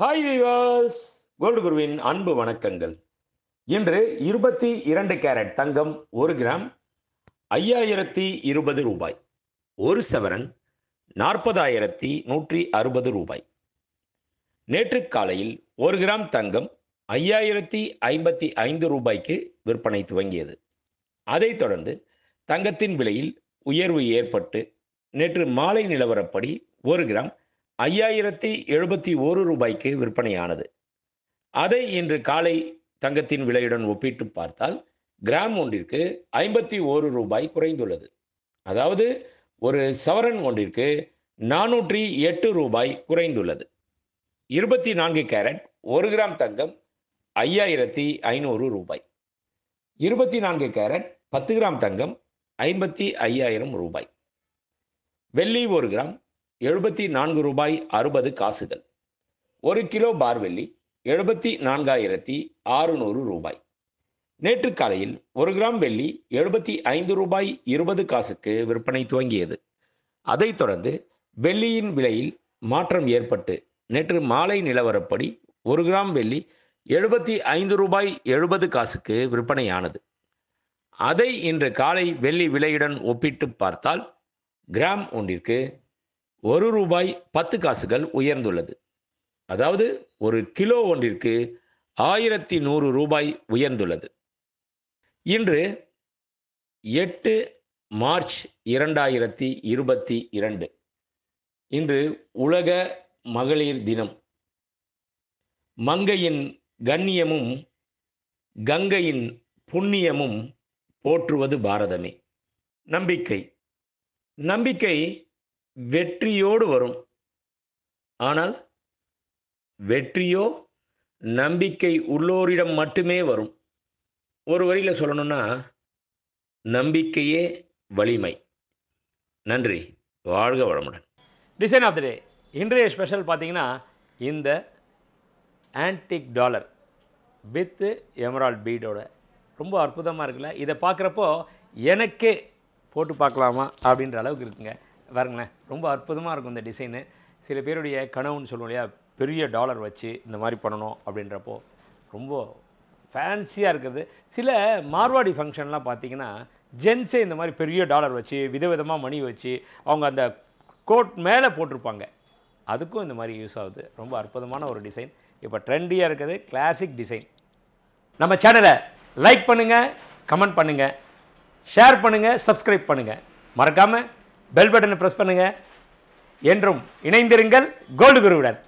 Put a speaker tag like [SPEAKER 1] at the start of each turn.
[SPEAKER 1] hi விவாஸ் gold குருவின் அன்பு வணக்கங்கள் இன்று இருபத்தி இரண்டு கேரட் தங்கம் ஒரு கிராம் ஐயாயிரத்தி இருபது ரூபாய் ஒரு சவரன் நாற்பதாயிரத்தி நூற்றி அறுபது ரூபாய் நேற்று காலையில் ஒரு கிராம் தங்கம் ஐயாயிரத்தி ஐம்பத்தி ஐந்து ரூபாய்க்கு விற்பனை துவங்கியது அதைத் தொடர்ந்து தங்கத்தின் விலையில் உயர்வு ஏற்பட்டு நேற்று மாலை நிலவரப்படி ஒரு கிராம் ஐயாயிரத்தி எழுபத்தி ஒரு ரூபாய்க்கு விற்பனையானது அதை இன்று காலை தங்கத்தின் விலையுடன் ஒப்பிட்டு பார்த்தால் கிராம் ஒன்றிற்கு ஐம்பத்தி ஓரு ரூபாய் குறைந்துள்ளது அதாவது ஒரு சவரன் ஒன்றிற்கு நானூற்றி எட்டு ரூபாய் குறைந்துள்ளது இருபத்தி நான்கு கேரட் ஒரு கிராம் தங்கம் ஐயாயிரத்தி ஐநூறு ரூபாய் இருபத்தி நான்கு கேரட் பத்து கிராம் தங்கம் ஐம்பத்தி ஐயாயிரம் ரூபாய் வெள்ளி ஒரு கிராம் எழுபத்தி நான்கு ரூபாய் அறுபது காசுகள் ஒரு கிலோ பார்வெள்ளி எழுபத்தி நான்காயிரத்தி அறுநூறு ரூபாய் நேற்று காலையில் ஒரு கிராம் வெள்ளி எழுபத்தி ஐந்து ரூபாய் இருபது காசுக்கு விற்பனை துவங்கியது அதைத் தொடர்ந்து வெள்ளியின் விலையில் மாற்றம் ஏற்பட்டு நேற்று மாலை நிலவரப்படி ஒரு கிராம் வெள்ளி எழுபத்தி ஐந்து ரூபாய் எழுபது காசுக்கு விற்பனையானது அதை இன்று காலை வெள்ளி விலையுடன் ஒப்பிட்டு பார்த்தால் கிராம் ஒன்றிற்கு ஒரு ரூபாய் பத்து காசுகள் உயர்ந்துள்ளது அதாவது ஒரு கிலோ ஒன்றிற்கு ஆயிரத்தி நூறு ரூபாய் உயர்ந்துள்ளது இன்று எட்டு மார்ச் இரண்டாயிரத்தி இருபத்தி இரண்டு இன்று உலக மகளிர் தினம் மங்கையின் கண்ணியமும் கங்கையின் புண்ணியமும் போற்றுவது பாரதமே நம்பிக்கை நம்பிக்கை வெற்றியோடு வரும் ஆனால் வெற்றியோ நம்பிக்கை உள்ளோரிடம் மட்டுமே வரும் ஒரு வரியில் சொல்லணும்னா நம்பிக்கையே வலிமை நன்றி வாழ்க வளமுடன் டிசைன் ஆஃப் த டே இன்றைய ஸ்பெஷல் பார்த்தீங்கன்னா இந்த ஆன்டிக் டாலர் வித்து எமரால் பீடோட ரொம்ப அற்புதமாக இருக்குல்ல இதை பார்க்குறப்போ எனக்கே போட்டு பார்க்கலாமா அப்படின்ற அளவுக்கு இருக்குங்க பாருங்களேன் ரொம்ப அற்புதமாக இருக்கும் இந்த டிசைனு சில பேருடைய கனவுன்னு சொல்லுவோம் இல்லையா பெரிய டாலர் வச்சு இந்த மாதிரி பண்ணணும் அப்படின்றப்போ ரொம்ப ஃபேன்சியாக இருக்கிறது சில மார்வாடி ஃபங்க்ஷன்லாம் பார்த்திங்கன்னா ஜென்ஸே இந்த மாதிரி பெரிய டாலர் வச்சு விதவிதமாக மணி வச்சு அவங்க அந்த கோட் மேலே போட்டிருப்பாங்க அதுக்கும் இந்த மாதிரி யூஸ் ஆகுது ரொம்ப அற்புதமான ஒரு டிசைன் இப்போ ட்ரெண்டியாக இருக்கிறது கிளாசிக் டிசைன் நம்ம சேனலை லைக் பண்ணுங்கள் கமெண்ட் பண்ணுங்கள் ஷேர் பண்ணுங்கள் சப்ஸ்கிரைப் பண்ணுங்கள் மறக்காமல் பெல் பட்டனை ப்ரெஸ் பண்ணுங்கள் என்றும் இணைந்திருங்கள் கோல்டு குருவுடன்